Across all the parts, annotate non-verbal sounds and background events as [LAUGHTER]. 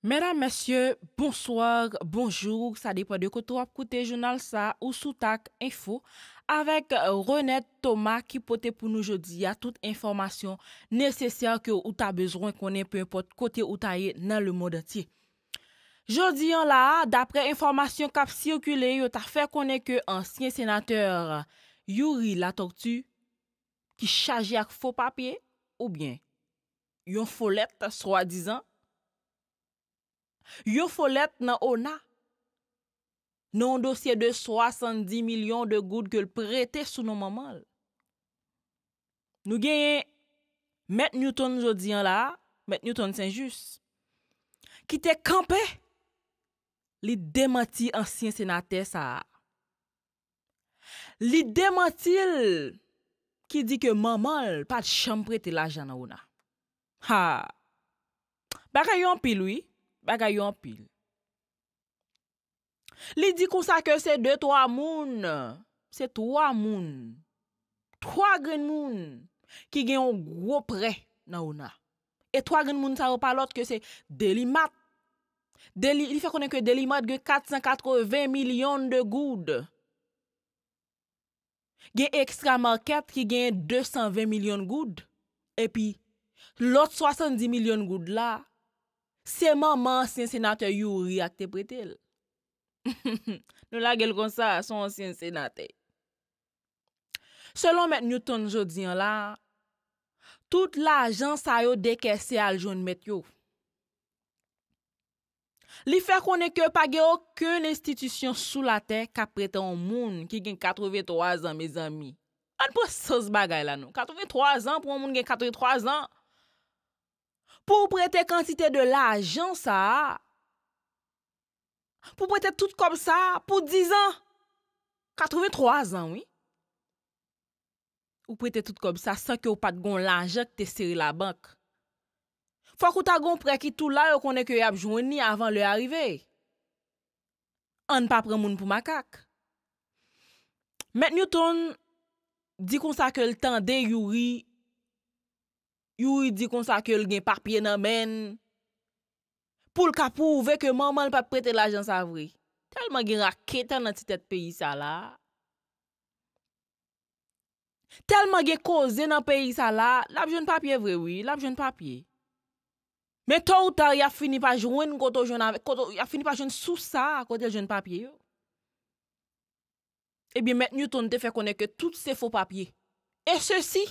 Mèdame, mèsyè, bonsoir, bonjou, sa depo de koto ap kote jounal sa ou soutak info avèk euh, Renèd Thomas ki pote pou nou joudi ya tout informasyon nèsesyèk yo ou ta bezwen kone pote kote ou ta ye nan le modatye. Joudi yon la, dapre informasyon kap sirkule, yo ta fè kone ke ansyen senater Yuri Latoktu ki chaje ak fo papye ou bien yon folet swa dizan Yo folet nan ona nan dosye de 70 milyon de gout ke l prete sou nan mamal. Nou genye Met Newton jodi an la, Met Newton senjus, ki te kampe li demanti ansyen senate sa a. Li demanti ki di ke mamal pat chanpre te la jan na ona. Ha! Bakan yon piloui, Bagay yon pil. Li di kousa ke se 2-3 moun, se 3 moun, 3 gen moun, ki gen yon gwo pre na ou na. E 3 gen moun sa wopalot ke se delimat. Li fè konen ke delimat ge 480 milyon de goud. Gen ekstra market ki gen 220 milyon goud. E pi lot 70 milyon goud la, seman man ansyen senate yu reakte pretel. [LAUGHS] Nou la gel kon sa, son ansyen senate. Selon met Newton jodiyan la, tout la jans ayo dekesi al joun met yo. Li fe konen ke pa geyo ke un institisyon sou la te ka pretel an moun ki gen 83 an, me zami. An pou sos bagay la nou. 83 an pou an moun gen 83 an. pou ou prete kantite de la ajan sa, pou prete tout kom sa, pou 10 an, 83 an, oui. Ou prete tout kom sa, san ki ou pat goun la ajan ki te seri la bank. Fwa kou ta goun preki tout la, yo konen ki yo abjweni avan le arive. An pa pre moun pou makak. Met Newton, di kon sa ke l tan de yuri, Yow yi di kon sa ke yon gen papye nan men. Poul ka pou ve ke maman l pa prete l ajan sa vre. Telman gen raketa nan titet peyi sa la. Telman gen koze nan peyi sa la. Lap joun papye vre, wii. Lap joun papye. Men ta ou ta yon finipa joun koto joun avè. Koto yon finipa joun sou sa kote joun papye yo. E bi men yon ton te fe koneke tout se fo papye. E se si...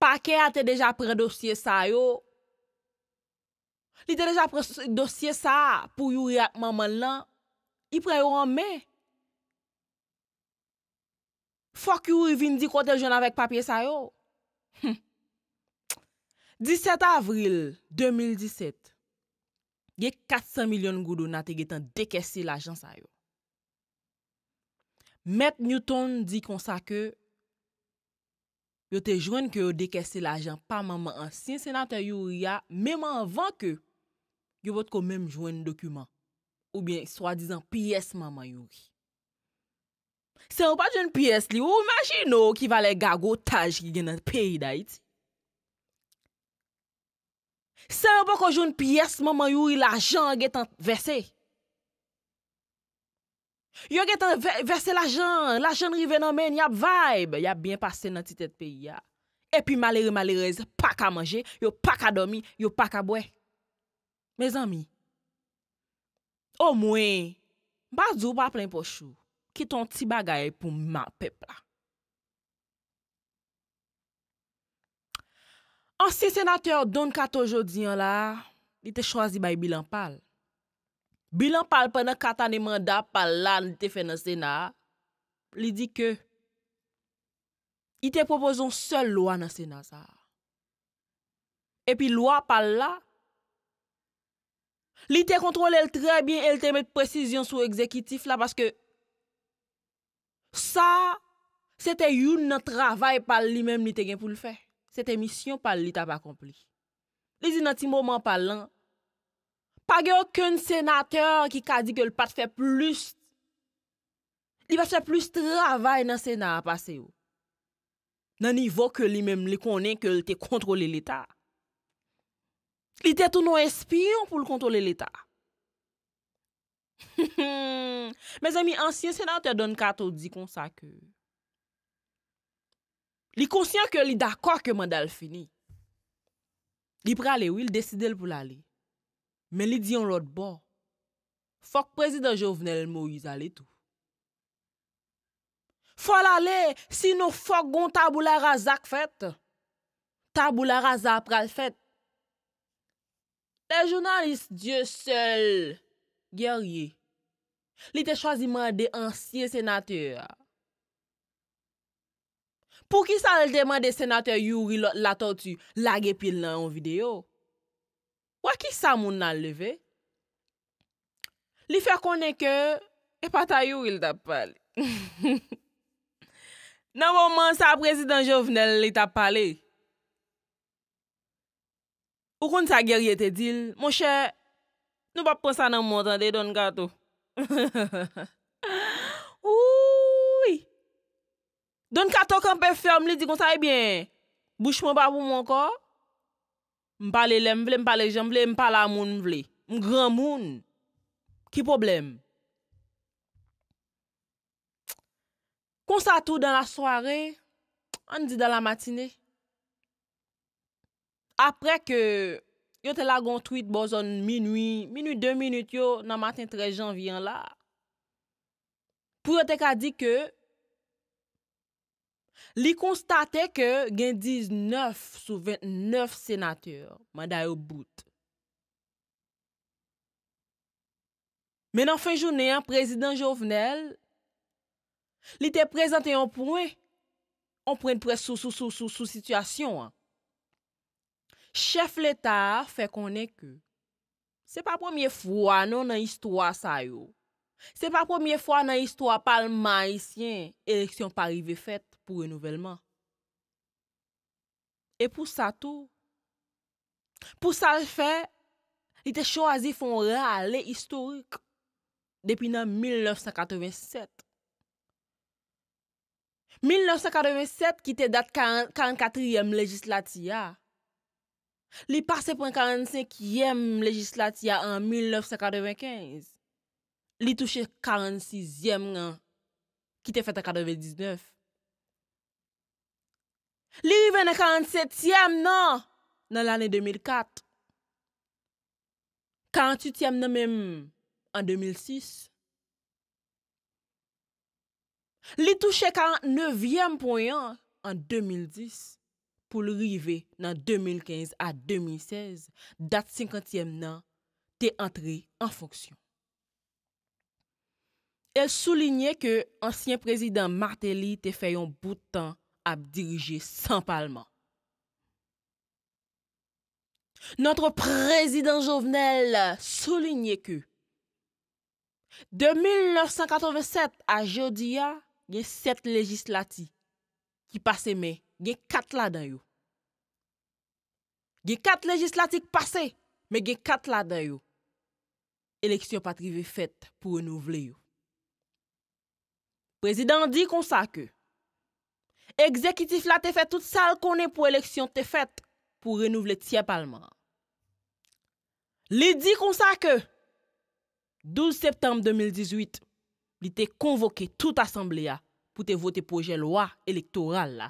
pa kè a te deja pre dosye sa yo. Li te deja pre dosye sa pou yu reakman man lan, i pre yo an me. Fok yu yu vin di kote jen avèk papye sa yo. 17 hm. avril 2017, ge 400 milyon goudou nati ge tan dekesi la jen sa yo. Mèp Newton di konsa ke, yo te jwen ke yo dekese la jan pa maman ansin, senate yu ya, mèman anvan ke, yo bot kon mèm jwen n dokumen, oubyen, swa dizan piyes maman yu ki. Se ou pa jwen piyes li, ou machin nou ki vale gagotaj ki gen nan peyi dayit. Se ou pa kon jwen piyes maman yu ki la jan gen tan versey, Yo getan verse la jan, la janri venan men, yap vibe, yap bien pase nan titet peyi ya. E pi malere malere, yo pak a manje, yo pak a domi, yo pak a bwe. Me zami, o mwen, badou pa plen pochou, kiton ti bagay pou ma pepla. Ansi senatèr Don Kato Jodiyon la, li te chwazi bay bilan pal. bilan pal penan kata ne manda pal la nite fe nan sena, li di ke, ite proposon sel lwa nan sena sa. E pi lwa pal la, li te kontrolel trebyen, el te met prezisyon sou ekzekitif la, paske, sa, se te youn nan travay pal li menm nite gen pou lfe. Se te misyon pal li tap akompli. Li di nan ti mouman pal lan, Page yo ken senatèr ki ka di ke l pat fè plus. Li pat fè plus travay nan senat apase yo. Nan ni vo ke li menm li konen ke l te kontrole l etat. Li te tou nou espion pou l kontrole l etat. [LAUGHS] Me zami, ansyen senatèr don kato di kon sa ke. Li konsyen ke li dakwa ke mandal fini. Li prale ou il desidel pou l ale. Men li diyon lot bo, fok prezident Jovenel Moïse a li tou. Fola li, si nou fok bon tabou la razak fèt, tabou la razak pral fèt. Le jounalist, die sol, gerye, li te chwazi man de ansye senatèr. Pou ki sa l de man de senatèr yowri lato tu lage pil nan yon videyo? Wa ki sa moun nan leve? Li fe konen ke, e patay ou il tap pale. [LAUGHS] Nan moun man sa prezident jovnel li tap pale. O kon sa ger yete dil, moun che, nou pa pronsan nan moun tante don kato. [LAUGHS] Ouy! Don kato kan pe ferm li di kon sa e bien. Bouch moun ba pou moun kor. Mpale lem vle, mpale jen vle, mpale a moun vle. M gran moun. Ki problem? Kon sa tou dan la soare, an di dan la matine. Apre ke, yo te la gon tweet bozon minu, minu de minu yo, nan matin 13 janvyan la. Pou yo te ka di ke, Li konstate ke gen 19 sou 29 senatèr man dayo bout. Men an fin jounè an prezident jovenel, li te prezante yon pwen, yon pwen prez sou sou sou sou sou sou situasyon an. Chef l'Etat fe konen ke, se pa pwemye fwa nou nan histwa sa yo, se pa pwemye fwa nan histwa palman isyen, eleksyon parive fèt. pou renouvellman. E pou sa tou, pou sa l fè, li te choazi fon râle historik depi nan 1987. 1987 ki te date 44èm legislati ya. Li pase pou 45èm legislati ya an 1995. Li touche 46èm an ki te fèt an 99èm. Li rive nan 47 yem non? nan nan l anen 2004. 48 yem nan menm an 2006. Li touche 49 yem poyon an 2010 pou li rive nan 2015 a 2016. Dat 50 yem nan te antre an foksyon. El souline ke ansyen prezident Martelly te fayon boutan ap dirije san palman. Notre prezident jovenel soligne ke de 1987 a jodi ya gen set legislati ki pase me gen kat la dayo. Gen kat legislati ki pase me gen kat la dayo. Eleksyon patrive fet pou enouvle yo. Prezident di konsa ke ekzekitif la te fè tout sal konè pou eleksyon te fèt pou renouvle tsyè palman. Li di kon sa ke, 12 septembe 2018, li te konvoke tout asemble ya pou te vote pou jè lwa elektoral la,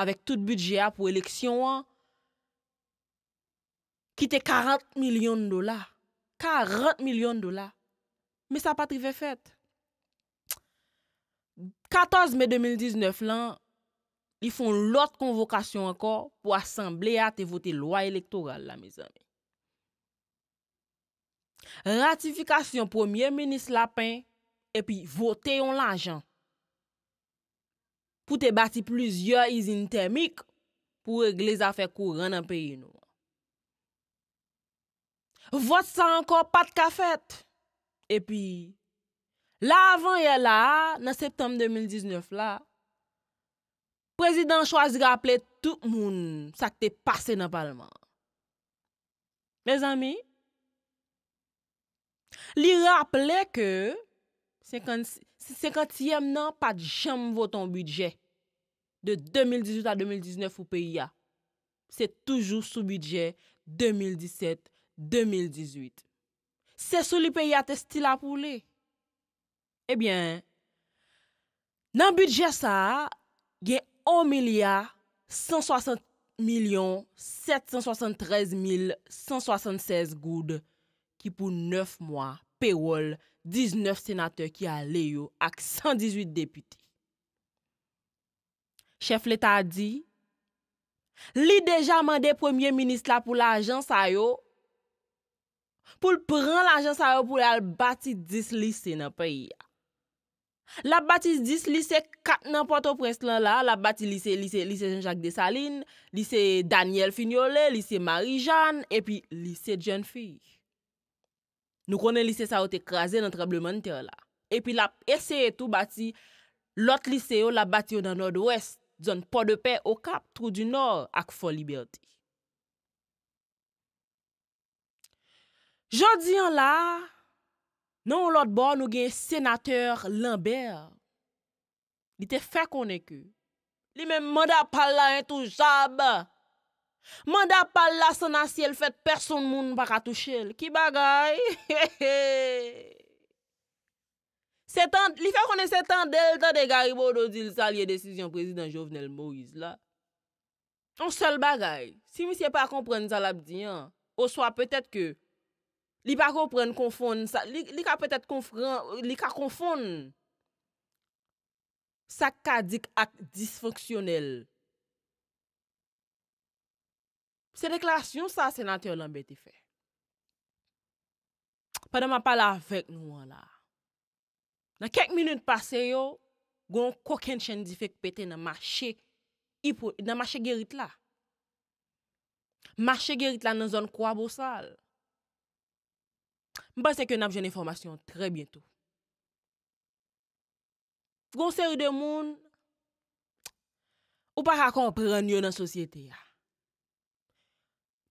avèk tout budget ya pou eleksyon an, ki te 40 milyon dola. 40 milyon dola. Me sa patrive fèt. 14 me 2019 lan, i fon lot konvokasyon akor pou asemble a te voti lwa elektoral la mizan. Ratifikasyon premier menis lapen, epi voteyon lanjan, pou te bati pluzye izin temik pou regle zafekou ran an peyi nou. Vot sa ankor pat ka fet, epi la avan yela nan septem 2019 la, Prezident Chouaz rappele tout moun sa k te pase nan palman. Mez ami, li rappele ke 50 yem nan pat jem voton bidje de 2018 a 2019 ou pe ya. Se toujou sou bidje 2017-2018. Se sou li pe ya te stila pou le. Ebyen, nan bidje sa, 1,160,773,176 goud ki pou 9 mwa pe wol 19 senate ki a le yo ak 118 deputi. Chef l'Etat di, li deja mande premier ministre la pou l'agence a yo, pou l'pren l'agence a yo pou l'al bati disli se na pe ya. La bati dis lise kat nan porto prens lan la, la bati lise, lise, lise Jean-Jacques Desalines, lise Daniel Fignolet, lise Marie-Jeanne, epi lise Jeanne Fille. Nou konen lise sa wote ekraze nan trebleman ter la. Epi la ese etou bati lot lise yo la bati yo nan Nord-Ouest, zon po de pe o kap, trou du Nord, ak fo Liberté. Jodi an la... Nan ou lot bon nou gen senateur Lambert, li te fè konen ke, li men manda pal la entou zaba, manda pal la sonan si el fèt person moun baka touche el, ki bagay, he he he. Se tan, li fè konen se tan delta de garibou do zil salye desisyon prezident Jovenel Moïse la. On sel bagay, si misye pa kompren zalab diyan, ou swa pètet ke, Li bako pren konfon sa, li ka konfon sa kadik ak disfoksyonel. Se deklarasyon sa, senate o lanbeti fe. Pade ma pala vek nou an la. Na kek minute pase yo, gwen koken chen di fek pete nan mache gerit la. Mache gerit la nan zon kwa bousal. Mba se ke nap jen informasyon tre bientou. Fgon seri de moun, ou pa ka kompre an yon an sosyete ya.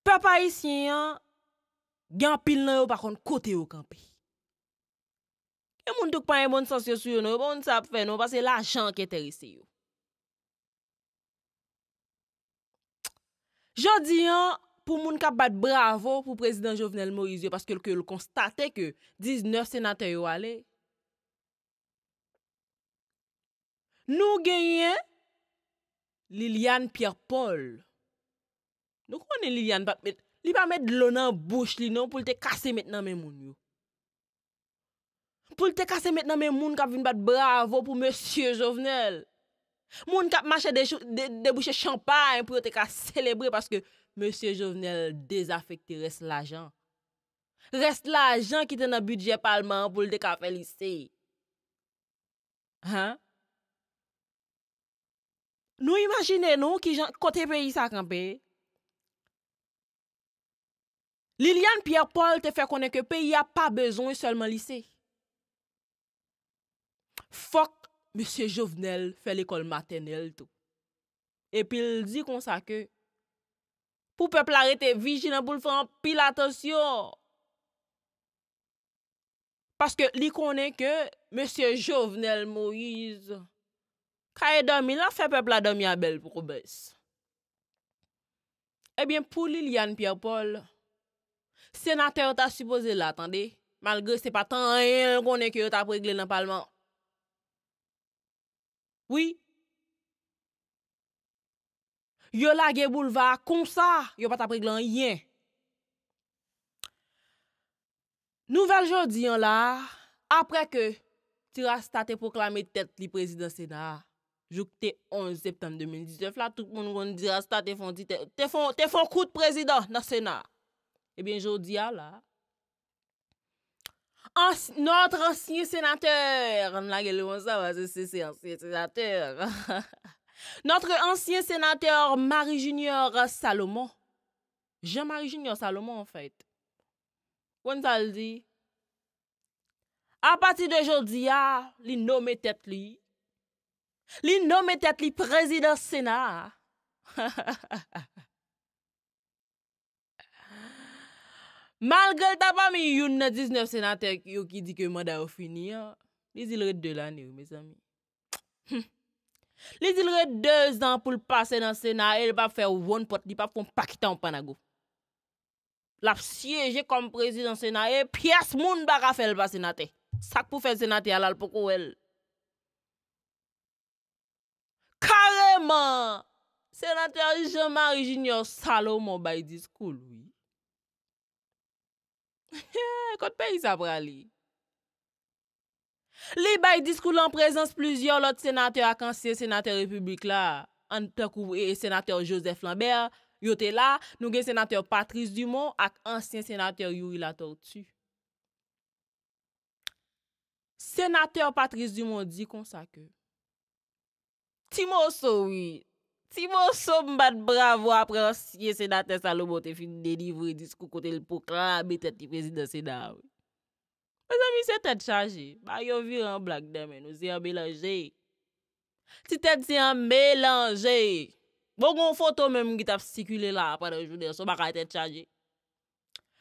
Pe pa yi si yon, gen pil nan yon pa kon kote yon kanpe. Yon e moun touk pa yon moun sensyo sou yon, yon moun sap fe non, ba se la jan ke terise yon. Jodi yon, pou moun kap bat bravo pou prezident Jovenel Morizio paske l ke l konstate ke 19 senatè yo ale. Nou genyen Liliane Pierre-Paul. Nou konen Liliane bat, li pa met lò nan bouch li nan pou l te kase met nan men moun yo. Pou l te kase met nan men moun kap vin bat bravo pou monsie Jovenel. Moun kap mache debouche champan pou yo te ka celebre paske Monsie Jovenel dezafekte res la jan. Res la jan ki te na budget palman pou yo te ka felise. Ha? Nou imagine nou ki jant kote peyi sa kanpe. Liliane Pierre-Paul te fe konen ke peyi ya pa bezon yon selman lise. Fok! Monsie Jouvenel fè l'ekol matenel tou. Epi l di kon sa ke, pou peple arete vijin an pou l fè an pil atos yo. Paske li konen ke, Monsie Jouvenel Moïse, ka e domi la fè peple a domi a bel pou kou bes. Ebyen pou Liliane Pierre-Paul, senater ta supose l atande, malge se pa tan en konen ki yo ta pregle nan palman, Oui, yo la gen boulevard kon sa, yo pat apre glan yin. Nouvel jodi an la, apre ke ti rasta te poklame tet li prezident senar, jouk te 11 septem 2019, la tout moun woun di rasta te fon kout prezident na senar. Ebyen eh jodi an la... Notre ancien sénateur, [LAUGHS] Marie-Junior Salomon, Jean-Marie-Junior Salomon en fète, A pati de jòdia, li nòmè tèt li, Li nòmè tèt li prezidèr sénat. [LAUGHS] Mal gèl ta pa mi youn ne 19 senate yo ki di ke manda yo fini ya, li zilre de lan yon, mes ami. Li zilre de zan pou l'pase nan senate, lè pa fè woun pot, lè pa fè woun pakita yon panago. Lap siyeje kom prezi nan senate, pias moun baka fè l'ba senate. Sak pou fè senate alal poko wèl. Kareman, senate Arisoma Ariginyo salo mou bayi diskoul wè. Eh, kote peyi sa prali. Li bay diskou lan prezans plizyon lot senatè ak ansyen senatè republik la. An te kou e, e, senatè Joseph Lambert, yote la, nou gen senatè Patrice Dumont ak ansyen senatè Yurila Tortu. Senatè Patrice Dumont di konsa ke. Ti mò so wit. Si moun sou mbat bravo apre yon siye se naten salo bote fin denivri diskou kote lpouk la be tet li prezid dan se dav. Mwen zami se tet chaje, ba yo vir an blag demen nou se yon melange. Si tet se yon melange, mwen goun foto menm ki tap sikule la apre dan jounen sou baka tet chaje.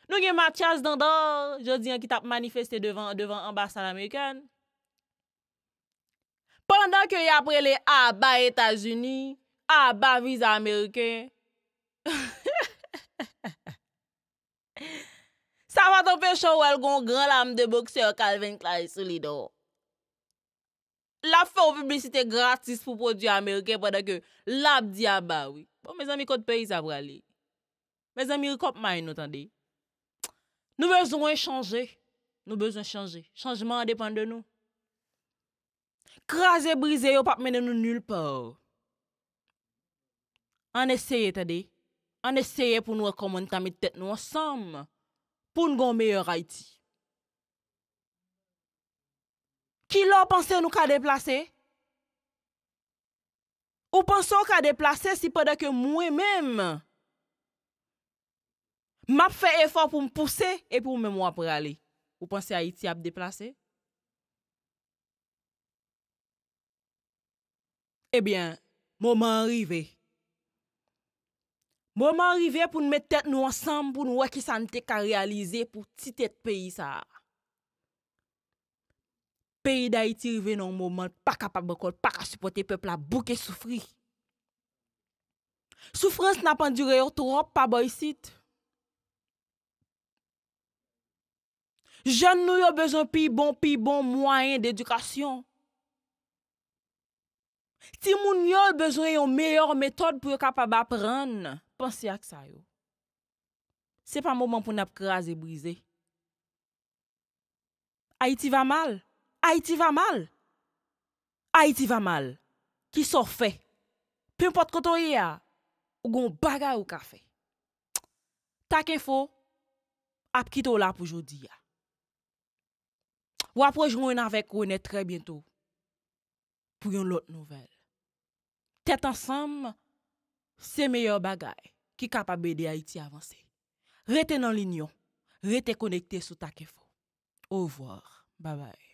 Nou gen Matias Dandor, jodi an ki tap manifeste devan ambasan Amerikan. Polandak yo yon apre le aba Etasuni. Aba ah, viz Amerike Sa [LAUGHS] vato pe chou el goun gran lam de bokse O Calvin Klein solido La fò ou publicite gratis pou prodjou Amerike Pwede ke lab di abawi ah, Po bon, me zan mi kote pe izabrali Me zan mi rikop main notande Nou bezon chanje Nou bezon chanje Chanjman depan de nou Kraje brize yo pap menen nou nul pa ou An eseye tade, an eseye pou nou akomouni tamit tet nou ansam, pou nou goun meyor Haiti. Ki lò ponsen nou ka deplase? Ou ponson ka deplase si pwede ke mwen menm? M ap fe efor pou m pwese e pou m mwen ap prale. Ou ponsen Haiti ap deplase? Ebyen, mouman rive. Mwen mwen rive pou nou mette tèt nou ansanm pou nou wè ki san te ka realize pou ti tèt peyi sa. Peyi da iti rive nou mwen l pa kapab akol, pa ka supporte pepla bouke soufri. Soufrans nan pandyre yo tourop pa boy sit. Jèn nou yo bezon pi bon pi bon mwayen dedukasyon. Ti moun yo l bezon yo meyor metod pou yo kapab aprenn. Pansi ak sa yo. Se pa mouman pou nap kre aze brize. Haiti va mal. Haiti va mal. Haiti va mal. Ki so fe. Pimpot koto ye ya. Ou gon bagay ou ka fe. Tak e fo. Ap kit ou la pou jodi ya. Wap wajoun avèk wè net tre bientou. Pou yon lot nouvel. Tet ansam. Se meyo bagay. ki kapabè de Haiti avansè. Rete nan linyon, rete konekte sou ta kefo. Ou voir, ba baye.